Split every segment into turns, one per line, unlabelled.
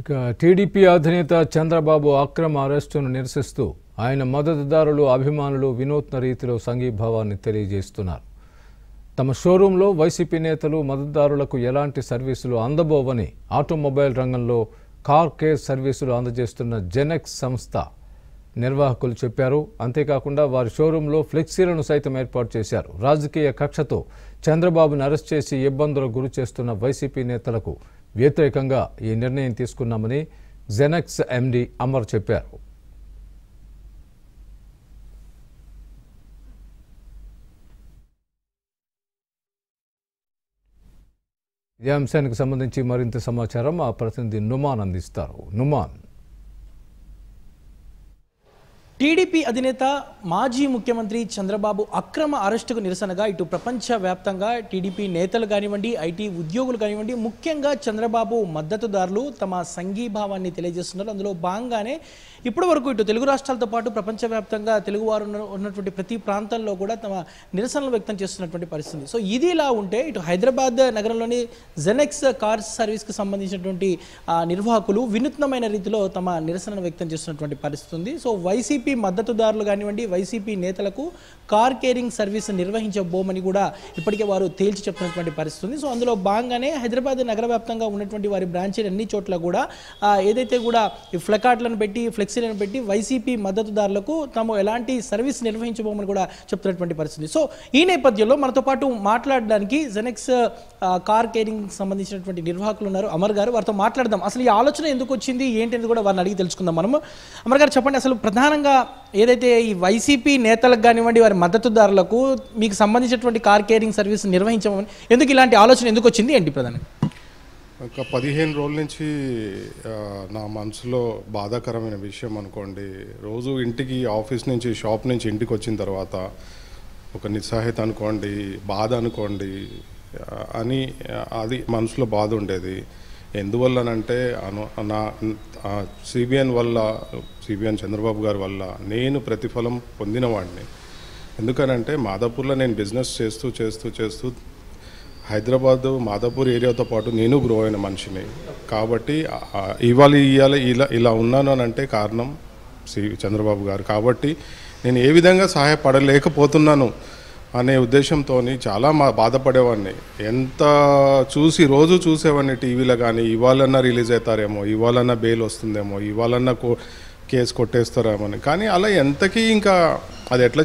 ఇక టీడీపీ అధినేత చంద్రబాబు అక్రమ అరెస్టును నిరసిస్తూ ఆయన మద్దతుదారులు అభిమానులు వినూత్న రీతిలో సంఘీభావాన్ని తెలియజేస్తున్నారు తమ షోరూంలో వైసీపీ నేతలు మద్దతుదారులకు ఎలాంటి సర్వీసులు అందబోవని ఆటోమొబైల్ రంగంలో కార్ కేర్ సర్వీసులు అందజేస్తున్న జెనెక్స్ సంస్థ నిర్వాహకులు చెప్పారు అంతేకాకుండా వారి షోరూంలో ఫ్లెక్సీలను సైతం ఏర్పాటు చేశారు రాజకీయ కక్షతో చంద్రబాబును అరెస్ట్ చేసి ఇబ్బందులకు గురి చేస్తున్న వైసీపీ నేతలకు వ్యతిరేకంగా ఈ నిర్ణయం తీసుకున్నామని జెనక్స్ ఎండి అమర్ చెప్పారు ఈ అంశానికి సంబంధించి మరింత సమాచారం
ఆ ప్రతినిధి నుమాన్ అందిస్తారు నుమాన్ టీడీపీ అధినేత మాజీ ముఖ్యమంత్రి చంద్రబాబు అక్రమ అరెస్టుకు నిరసనగా ఇటు ప్రపంచవ్యాప్తంగా టీడీపీ నేతలు కానివ్వండి ఐటీ ఉద్యోగులు కానివ్వండి ముఖ్యంగా చంద్రబాబు మద్దతుదారులు తమ సంఘీభావాన్ని తెలియజేస్తున్నారు అందులో భాగంగానే ఇప్పటి వరకు ఇటు తెలుగు రాష్ట్రాలతో పాటు ప్రపంచవ్యాప్తంగా తెలుగువారు ఉన్నటువంటి ప్రతి ప్రాంతంలో కూడా తమ నిరసనలు వ్యక్తం చేస్తున్నటువంటి పరిస్థితి సో ఇది ఇలా ఉంటే ఇటు హైదరాబాద్ నగరంలోని జెనెక్స్ కార్ సర్వీస్కి సంబంధించినటువంటి నిర్వాహకులు వినూత్నమైన రీతిలో తమ నిరసనను వ్యక్తం చేస్తున్నటువంటి పరిస్థితి ఉంది సో వైసీపీ వైసీపీ మద్దతుదారులు కానివ్వండి వైసీపీ నేతలకు కార్ కేరింగ్ సర్వీస్ నిర్వహించబోమని కూడా ఇప్పటికే వారు తేల్చి చెప్తున్నటువంటి పరిస్థితి ఉంది సో అందులో భాగంగానే హైదరాబాద్ నగర వ్యాప్తంగా ఉన్నటువంటి వారి బ్రాంచీలు అన్ని చోట్ల కూడా ఏదైతే కూడా ఈ ఫ్లకార్డులను పెట్టి ఫ్లెక్సీలను పెట్టి వైసీపీ మద్దతుదారులకు తాము ఎలాంటి సర్వీస్ నిర్వహించబోమని కూడా చెప్తున్నటువంటి పరిస్థితి సో ఈ నేపథ్యంలో మనతో పాటు మాట్లాడడానికి జెనెక్స్ కార్ కేరింగ్ సంబంధించినటువంటి నిర్వాహకులు ఉన్నారు అమర్ గారు వారితో మాట్లాడదాం అసలు ఈ ఆలోచన ఎందుకు వచ్చింది ఏంటి అని కూడా వారిని అడిగి తెలుసుకుందాం మనము అమర్ గారు చెప్పండి అసలు ప్రధానంగా ఏదైతే ఈ వైసీపీ నేతలకు కానివ్వండి వారి మద్దతుదారులకు మీకు సంబంధించినటువంటి కార్ కేరింగ్ సర్వీస్ నిర్వహించమని ఎందుకు ఇలాంటి ఆలోచన ఎందుకు వచ్చింది ఏంటి ప్రధాని
ఒక పదిహేను రోజుల నుంచి నా మనసులో బాధాకరమైన విషయం అనుకోండి రోజు ఇంటికి ఆఫీస్ నుంచి షాప్ నుంచి ఇంటికి వచ్చిన తర్వాత ఒక నిస్సాహిత అనుకోండి బాధ అనుకోండి అని అది మనసులో బాధ ఉండేది ఎందువల్లనంటే నా సిబిఎన్ వల్ల సిబిఎన్ చంద్రబాబు గారి వల్ల నేను ప్రతిఫలం పొందినవాడిని ఎందుకనంటే మాదాపూర్లో నేను బిజినెస్ చేస్తూ చేస్తూ చేస్తూ హైదరాబాద్ మాదాపూర్ ఏరియాతో పాటు నేను గ్రో అయిన మనిషిని కాబట్టి ఇవాళ ఇవాళ ఇలా ఇలా ఉన్నాను అని అంటే కారణం సి చంద్రబాబు గారు కాబట్టి నేను ఏ విధంగా సహాయపడలేకపోతున్నాను అనే ఉద్దేశంతో చాలా మా బాధపడేవాడిని ఎంత చూసి రోజు చూసేవాడిని టీవీలో కానీ ఇవాళన్నా రిలీజ్ అవుతారేమో ఇవాళన్నా బెయిల్ వస్తుందేమో ఇవాళన్నా కో కేసు అని కానీ అలా ఎంతకీ ఇంకా అది ఎట్లా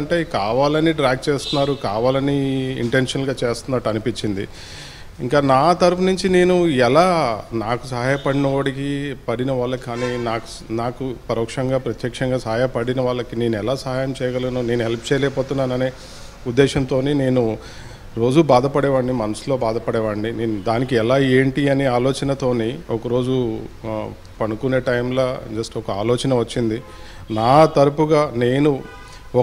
అంటే కావాలని ట్రాక్ చేస్తున్నారు కావాలని ఇంటెన్షన్గా చేస్తున్నట్టు అనిపించింది ఇంకా నా తరపు నుంచి నేను ఎలా నాకు సహాయపడిన వాడికి పడిన వాళ్ళకి కానీ నాకు నాకు పరోక్షంగా ప్రత్యక్షంగా సహాయపడిన వాళ్ళకి నేను ఎలా సహాయం చేయగలను నేను హెల్ప్ చేయలేకపోతున్నాననే ఉద్దేశంతో నేను రోజు బాధపడేవాడిని మనసులో బాధపడేవాడిని నేను దానికి ఎలా ఏంటి అనే ఆలోచనతోని ఒకరోజు పనుకునే టైంలో జస్ట్ ఒక ఆలోచన వచ్చింది నా తరపుగా నేను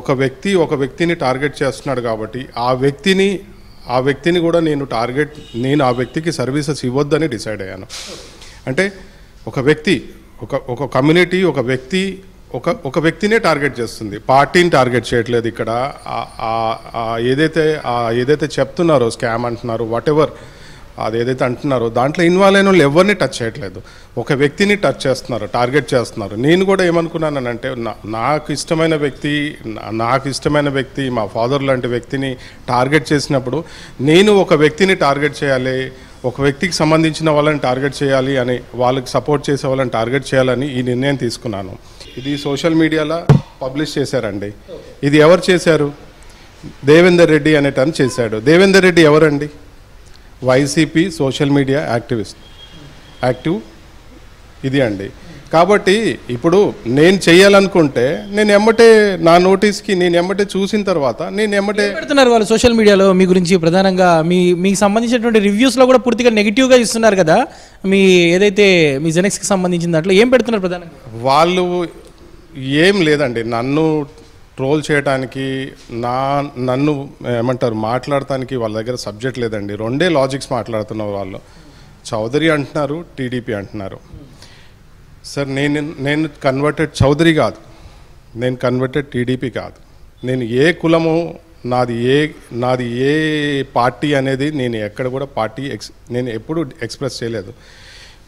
ఒక వ్యక్తి ఒక వ్యక్తిని టార్గెట్ చేస్తున్నాడు కాబట్టి ఆ వ్యక్తిని ఆ వ్యక్తిని కూడా నేను టార్గెట్ నేను ఆ వ్యక్తికి సర్వీసెస్ ఇవ్వద్దని డిసైడ్ అయ్యాను అంటే ఒక వ్యక్తి ఒక ఒక కమ్యూనిటీ ఒక వ్యక్తి ఒక ఒక వ్యక్తినే టార్గెట్ చేస్తుంది పార్టీని టార్గెట్ చేయట్లేదు ఇక్కడ ఏదైతే ఏదైతే చెప్తున్నారో స్కామ్ అంటున్నారు వాట్ ఎవర్ అది ఏదైతే అంటున్నారో దాంట్లో ఇన్వాల్వ్ అయిన వాళ్ళు ఎవరిని టచ్ చేయట్లేదు ఒక వ్యక్తిని టచ్ చేస్తున్నారు టార్గెట్ చేస్తున్నారు నేను కూడా ఏమనుకున్నానంటే నాకు ఇష్టమైన వ్యక్తి నాకు ఇష్టమైన వ్యక్తి మా ఫాదర్ లాంటి వ్యక్తిని టార్గెట్ చేసినప్పుడు నేను ఒక వ్యక్తిని టార్గెట్ చేయాలి ఒక వ్యక్తికి సంబంధించిన వాళ్ళని టార్గెట్ చేయాలి అని వాళ్ళకి సపోర్ట్ చేసే వాళ్ళని టార్గెట్ చేయాలని ఈ నిర్ణయం తీసుకున్నాను ఇది సోషల్ మీడియాలో పబ్లిష్ చేశారండి ఇది ఎవరు చేశారు దేవేందర్ రెడ్డి అనేటని చేశాడు దేవేందర్ రెడ్డి ఎవరండి YCP social media activist active ఇది అండి కాబట్టి ఇప్పుడు నేను చేయాలనుకుంటే నేను ఎమ్మటే నా నోటీస్కి నేను ఎమ్మటే చూసిన తర్వాత
నేను ఎమ్మటే పెడుతున్నారు వాళ్ళు సోషల్ మీడియాలో మీ గురించి ప్రధానంగా మీ మీకు సంబంధించినటువంటి రివ్యూస్లో కూడా పూర్తిగా నెగిటివ్గా ఇస్తున్నారు కదా మీ ఏదైతే మీ జెనెక్స్కి సంబంధించిన దాంట్లో ఏం పెడుతున్నారు ప్రధానంగా
వాళ్ళు ఏం లేదండి నన్ను ట్రోల్ చేయడానికి నా నన్ను ఏమంటారు మాట్లాడటానికి వాళ్ళ దగ్గర సబ్జెక్ట్ లేదండి రెండే లాజిక్స్ మాట్లాడుతున్నారు వాళ్ళు చౌదరి అంటున్నారు టీడీపీ అంటున్నారు సార్ నేను నేను కన్వర్టెడ్ చౌదరి కాదు నేను కన్వర్టెడ్ టీడీపీ కాదు నేను ఏ కులము నాది ఏ నాది ఏ పార్టీ అనేది నేను ఎక్కడ కూడా పార్టీ ఎక్స్ నేను ఎప్పుడు ఎక్స్ప్రెస్ చేయలేదు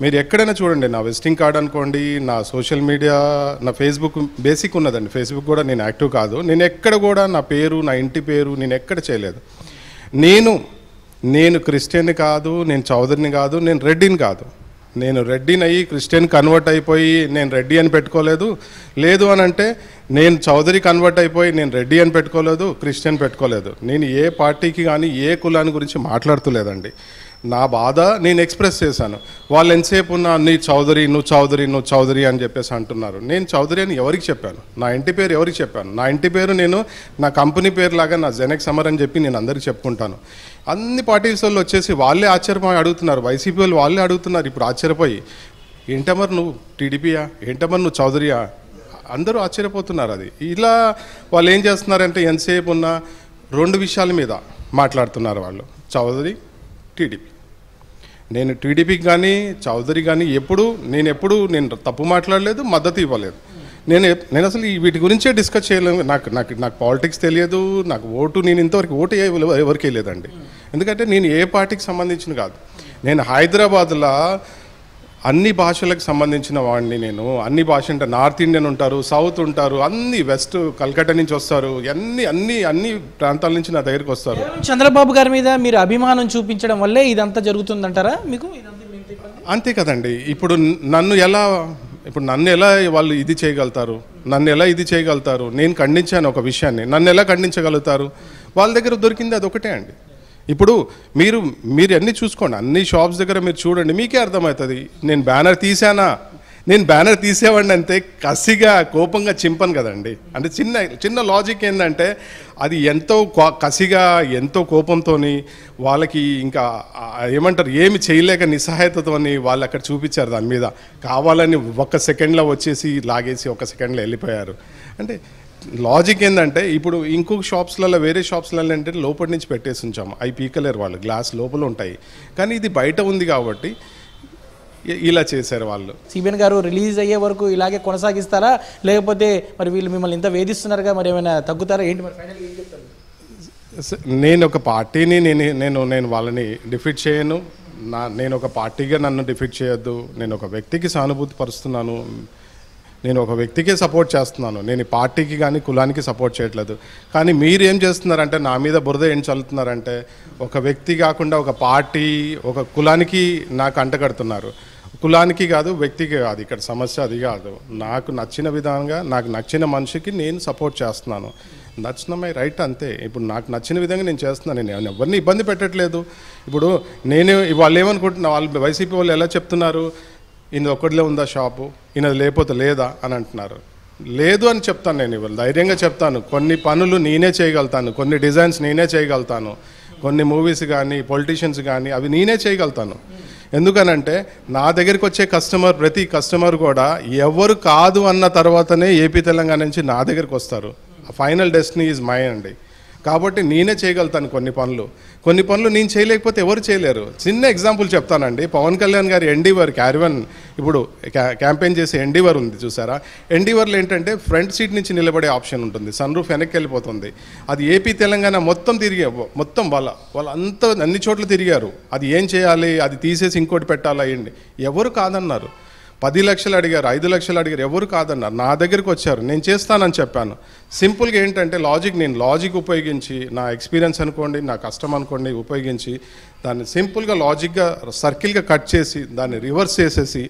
మీరు ఎక్కడైనా చూడండి నా విజిటింగ్ కార్డ్ అనుకోండి నా సోషల్ మీడియా నా ఫేస్బుక్ బేసిక్ ఉన్నదండి ఫేస్బుక్ కూడా నేను యాక్టివ్ కాదు నేను ఎక్కడ కూడా నా పేరు నా ఇంటి పేరు నేను ఎక్కడ చేయలేదు నేను నేను క్రిస్టియన్ కాదు నేను చౌదరిని కాదు నేను రెడ్డిని కాదు నేను రెడ్డిని అయ్యి క్రిస్టియన్ కన్వర్ట్ అయిపోయి నేను రెడ్డి అని పెట్టుకోలేదు లేదు అని అంటే నేను చౌదరి కన్వర్ట్ అయిపోయి నేను రెడ్డి అని పెట్టుకోలేదు క్రిస్టియన్ పెట్టుకోలేదు నేను ఏ పార్టీకి కానీ ఏ కులాన్ని గురించి మాట్లాడుతులేదండి నా బాధ నేను ఎక్స్ప్రెస్ చేశాను వాళ్ళు ఎంతసేపు ఉన్న నీ చౌదరి నువ్వు చౌదరి నువ్వు చౌదరి అని చెప్పేసి అంటున్నారు నేను చౌదరి అని ఎవరికి చెప్పాను నా ఇంటి పేరు ఎవరికి చెప్పాను నా ఇంటి పేరు నేను నా కంపెనీ పేరు లాగా నా జనక్ సమర్ అని చెప్పి నేను అందరికి చెప్పుకుంటాను అన్ని పార్టీస్ వాళ్ళు వచ్చేసి వాళ్ళే ఆశ్చర్యపోయి అడుగుతున్నారు వైసీపీ వాళ్ళు వాళ్ళే అడుగుతున్నారు ఇప్పుడు ఆశ్చర్యపోయి ఏంటమర్ నువ్వు టీడీపీయా ఏంటమర్ నువ్వు చౌదరియా అందరూ ఆశ్చర్యపోతున్నారు అది ఇలా వాళ్ళు ఏం చేస్తున్నారంటే ఎంతసేపు ఉన్న రెండు విషయాల మీద మాట్లాడుతున్నారు వాళ్ళు చౌదరి టీడీపీ నేను టీడీపీకి కానీ చౌదరి కానీ ఎప్పుడు నేను ఎప్పుడు నేను తప్పు మాట్లాడలేదు మద్దతు ఇవ్వలేదు నేను నేను అసలు వీటి గురించే డిస్కస్ చేయలేము నాకు నాకు నాకు పాలిటిక్స్ తెలియదు నాకు ఓటు నేను ఇంతవరకు ఓటు ఎవరికి లేదండి ఎందుకంటే నేను ఏ పార్టీకి సంబంధించిన కాదు నేను హైదరాబాద్లో అన్ని భాషలకు సంబంధించిన వాడిని నేను అన్ని భాష అంటే నార్త్ ఇండియన్ ఉంటారు సౌత్ ఉంటారు అన్ని వెస్ట్ కల్కట్ట నుంచి వస్తారు అన్ని అన్ని అన్ని ప్రాంతాల నుంచి నా దగ్గరికి వస్తారు
చంద్రబాబు గారి మీద మీరు అభిమానం చూపించడం వల్లే ఇదంతా జరుగుతుందంటారా మీకు అంతే
కదండి ఇప్పుడు నన్ను ఎలా ఇప్పుడు నన్ను ఎలా వాళ్ళు ఇది చేయగలుగుతారు నన్ను ఎలా ఇది చేయగలుగుతారు నేను ఖండించాను ఒక విషయాన్ని నన్ను ఎలా ఖండించగలుగుతారు వాళ్ళ దగ్గర దొరికింది అది ఒకటే అండి ఇప్పుడు మీరు మీరు అన్నీ చూసుకోండి అన్ని షాప్స్ దగ్గర మీరు చూడండి మీకే అర్థమవుతుంది నేను బ్యానర్ తీసానా నేను బ్యానర్ తీసేవాడిని అంతే కసిగా కోపంగా చింపను కదండి అంటే చిన్న చిన్న లాజిక్ ఏంటంటే అది ఎంతో కసిగా ఎంతో కోపంతో వాళ్ళకి ఇంకా ఏమంటారు ఏమి చేయలేక నిస్సహాయతతో వాళ్ళు అక్కడ చూపించారు దాని మీద కావాలని ఒక సెకండ్లో వచ్చేసి లాగేసి ఒక సెకండ్లో వెళ్ళిపోయారు అంటే లాజిక్ ఏంటంటే ఇప్పుడు ఇంకొక షాప్స్లలో వేరే షాప్స్లలో అంటే లోపల నుంచి పెట్టేసి ఉంచాము అవి పీకలేరు వాళ్ళు గ్లాస్ లోపల ఉంటాయి కానీ ఇది బయట ఉంది కాబట్టి ఇలా చేశారు వాళ్ళు
సిబిఎన్ గారు రిలీజ్ అయ్యే వరకు ఇలాగే కొనసాగిస్తారా లేకపోతే మరి వీళ్ళు మిమ్మల్ని ఇంత వేధిస్తున్నారుగా మరి ఏమైనా తగ్గుతారా ఏంటి మరి
నేను ఒక పార్టీని నేను నేను నేను వాళ్ళని డిఫీట్ చేయను నా నేను ఒక పార్టీగా నన్ను డిఫీట్ చేయొద్దు నేను ఒక వ్యక్తికి సానుభూతి పరుస్తున్నాను నేను ఒక వ్యక్తికే సపోర్ట్ చేస్తున్నాను నేను పార్టీకి కానీ కులానికి సపోర్ట్ చేయట్లేదు కానీ మీరేం చేస్తున్నారంటే నా మీద బురద ఏం చల్లుతున్నారంటే ఒక వ్యక్తి కాకుండా ఒక పార్టీ ఒక కులానికి నాకు అంటగడుతున్నారు కులానికి కాదు వ్యక్తికి కాదు ఇక్కడ సమస్య అది కాదు నాకు నచ్చిన విధంగా నాకు నచ్చిన మనిషికి నేను సపోర్ట్ చేస్తున్నాను నచ్చిన మై రైట్ అంతే ఇప్పుడు నాకు నచ్చిన విధంగా నేను చేస్తున్నాను నేను ఎవరిని ఇబ్బంది పెట్టట్లేదు ఇప్పుడు నేను వాళ్ళు ఏమనుకుంటున్నా వాళ్ళు వైసీపీ వాళ్ళు ఎలా చెప్తున్నారు ఈయన ఒక్కడిలో ఉందా షాపు ఈయన లేకపోతే లేదా అని అంటున్నారు లేదు అని చెప్తాను నేను ఇవాళ ధైర్యంగా చెప్తాను కొన్ని పనులు నేనే చేయగలుగుతాను కొన్ని డిజైన్స్ నేనే చేయగలుగుతాను కొన్ని మూవీస్ కానీ పొలిటీషియన్స్ కానీ అవి నేనే చేయగలుగుతాను ఎందుకనంటే నా దగ్గరికి వచ్చే కస్టమర్ ప్రతి కస్టమర్ కూడా ఎవరు కాదు అన్న తర్వాతనే ఏపీ తెలంగాణ నుంచి నా దగ్గరికి వస్తారు ఫైనల్ డెస్టినీ ఈజ్ మై అండి కాబట్టి నేనే చేయగలుగుతాను కొన్ని పనులు కొన్ని పనులు నేను చేయలేకపోతే ఎవరు చేయలేరు చిన్న ఎగ్జాంపుల్ చెప్తానండి పవన్ కళ్యాణ్ గారి ఎన్డీవర్ క్యారివన్ ఇప్పుడు క్యాంపెయిన్ చేసే ఎన్డీవర్ ఉంది చూసారా ఎన్డీవర్లో ఏంటంటే ఫ్రంట్ సీట్ నుంచి నిలబడే ఆప్షన్ ఉంటుంది సన్ రూఫ్ వెనక్కి వెళ్ళిపోతుంది అది ఏపీ తెలంగాణ మొత్తం తిరిగే మొత్తం వాళ్ళ వాళ్ళు అంత అన్ని చోట్ల తిరిగారు అది ఏం చేయాలి అది తీసేసి ఇంకోటి పెట్టాలి అయ్యండి ఎవరు కాదన్నారు పది లక్షలు అడిగారు ఐదు లక్షలు అడిగారు ఎవరు కాదన్నారు నా దగ్గరికి వచ్చారు నేను చేస్తానని చెప్పాను సింపుల్గా ఏంటంటే లాజిక్ నేను లాజిక్ ఉపయోగించి నా ఎక్స్పీరియన్స్ అనుకోండి నా కష్టం అనుకోండి ఉపయోగించి దాన్ని సింపుల్గా లాజిక్గా సర్కిల్గా కట్ చేసి దాన్ని రివర్స్ చేసేసి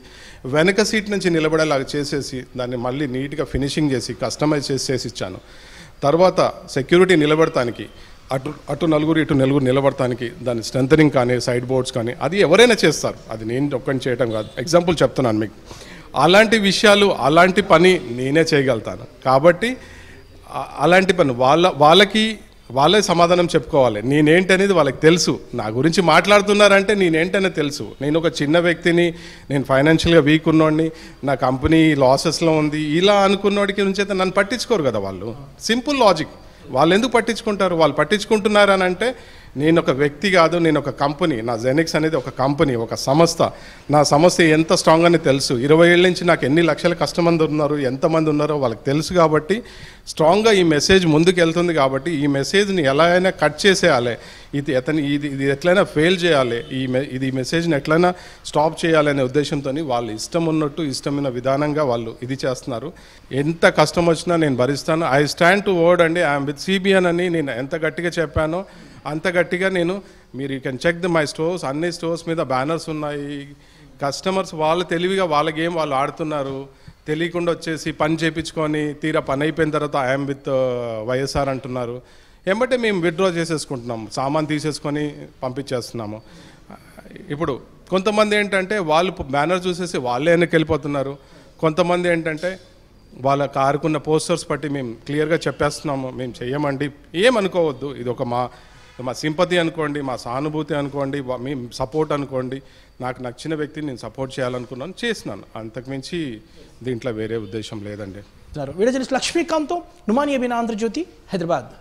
వెనక సీట్ నుంచి నిలబడేలాగా చేసేసి దాన్ని మళ్ళీ నీట్గా ఫినిషింగ్ చేసి కస్టమైజ్ చేసి చేసి ఇచ్చాను తర్వాత సెక్యూరిటీ నిలబడటానికి అటు అటు నలుగురు ఇటు నలుగురు నిలబడటానికి దాని స్ట్రెంతనింగ్ కానీ సైడ్ బోర్డ్స్ కానీ అది ఎవరైనా చేస్తారు అది నేను ఒక్కని చేయటం కాదు ఎగ్జాంపుల్ చెప్తున్నాను మీకు అలాంటి విషయాలు అలాంటి పని నేనే చేయగలుగుతాను కాబట్టి అలాంటి పని వాళ్ళ వాళ్ళకి వాళ్ళే సమాధానం చెప్పుకోవాలి నేనేంటనేది వాళ్ళకి తెలుసు నా గురించి మాట్లాడుతున్నారంటే నేనేంటనే తెలుసు నేను ఒక చిన్న వ్యక్తిని నేను ఫైనాన్షియల్గా వీక్ ఉన్నోడిని నా కంపెనీ లాసెస్లో ఉంది ఇలా అనుకున్నోడికి నుంచి అయితే నన్ను పట్టించుకోరు కదా వాళ్ళు సింపుల్ లాజిక్ వాళ్ళు ఎందుకు పట్టించుకుంటారు వాళ్ళు పట్టించుకుంటున్నారు అని అంటే నేను ఒక వ్యక్తి కాదు నేను ఒక కంపెనీ నా జెనిక్స్ అనేది ఒక కంపెనీ ఒక సంస్థ నా సంస్థ ఎంత స్ట్రాంగ్ అని తెలుసు ఇరవై ఏళ్ళ నుంచి నాకు ఎన్ని లక్షల కస్టమర్లు ఉన్నారు ఎంతమంది ఉన్నారో వాళ్ళకి తెలుసు కాబట్టి స్ట్రాంగ్గా ఈ మెసేజ్ ముందుకు వెళ్తుంది కాబట్టి ఈ మెసేజ్ని ఎలా అయినా కట్ చేసేయాలి ఇది అతని ఇది ఇది ఎట్లయినా ఫెయిల్ చేయాలి ఈ మె ఇది ఈ మెసేజ్ని ఎట్లయినా స్టాప్ చేయాలి అనే ఉద్దేశంతో వాళ్ళు ఇష్టం ఉన్నట్టు ఇష్టమైన విధానంగా వాళ్ళు ఇది చేస్తున్నారు ఎంత కష్టం వచ్చినా నేను భరిస్తాను ఐ స్టాండ్ టు వర్డ్ అండి ఐఎమ్ విత్ సిబిఎన్ అని నేను ఎంత గట్టిగా చెప్పానో అంత గట్టిగా నేను మీరు you can check the my stores అన్ని స్టోర్స్ మీద బ్యానర్స్ ఉన్నాయి కస్టమర్స్ వాళ్ళు తెలివిగా వాళ్ళ గేమ్ వాళ్ళు ఆడుతున్నారు తెలియకుండా వచ్చేసి పని చేయించుకొని తీరా పని అయిపోయిన తర్వాత ఐఎమ్ విత్ వైఎస్ఆర్ అంటున్నారు ఏమంటే మేము విత్డ్రా చేసేసుకుంటున్నాం సామాన్ తీసేసుకొని పంపించేస్తున్నాము ఇప్పుడు కొంతమంది ఏంటంటే వాళ్ళు బ్యానర్ చూసేసి వాళ్ళే వెనక్కి వెళ్ళిపోతున్నారు కొంతమంది ఏంటంటే వాళ్ళ కారుకున్న పోస్టర్స్ బట్టి మేము క్లియర్గా చెప్పేస్తున్నాము మేము చేయమండి ఏమనుకోవద్దు ఇది ఒక మా మా సింపతి అనుకోండి మా సానుభూతి అనుకోండి మీ సపోర్ట్ అనుకోండి నాకు నచ్చిన వ్యక్తిని నేను సపోర్ట్ చేయాలనుకున్నాను చేసినాను అంతకుమించి దీంట్లో వేరే ఉద్దేశం లేదండి
వీడియో జర్నలిస్ట్ లక్ష్మీకాంత్తో నుమానియబిన్ ఆంధ్రజ్యోతి హైదరాబాద్